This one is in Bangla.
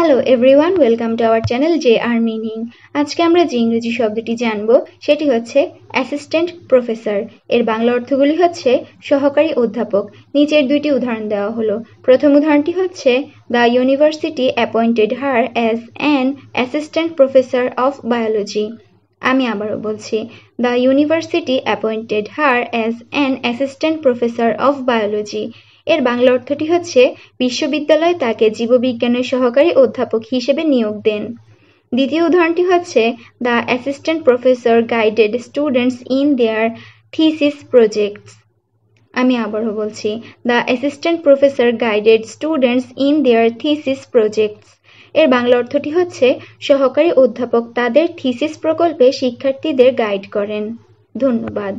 hello everyone welcome to our channel J R meaning আজকে আমরা যে ইংরেজি শব্দটি জানব সেটি হচ্ছে অ্যাসিস্ট্যান্ট প্রফেসর এর বাংলা অর্থগুলি হচ্ছে সহকারী অধ্যাপক নিচের দুইটি উদাহরণ দেওয়া হলো প্রথম উদাহরণটি হচ্ছে the university appointed her as an assistant professor of biology আমি আবারও বলছি the university appointed her as an assistant professor of biology এর বাংলা অর্থটি হচ্ছে বিশ্ববিদ্যালয় তাকে জীববিজ্ঞানের সহকারী অধ্যাপক হিসেবে নিয়োগ দেন দ্বিতীয় উদাহরণটি হচ্ছে the assistant professor guided students in their thesis projects আমি আবারও বলছি the assistant professor guided students in their thesis projects এর বাংলা অর্থটি হচ্ছে সহকারী অধ্যাপক তাদের থিসিস প্রকল্পে শিক্ষার্থীদের গাইড করেন ধন্যবাদ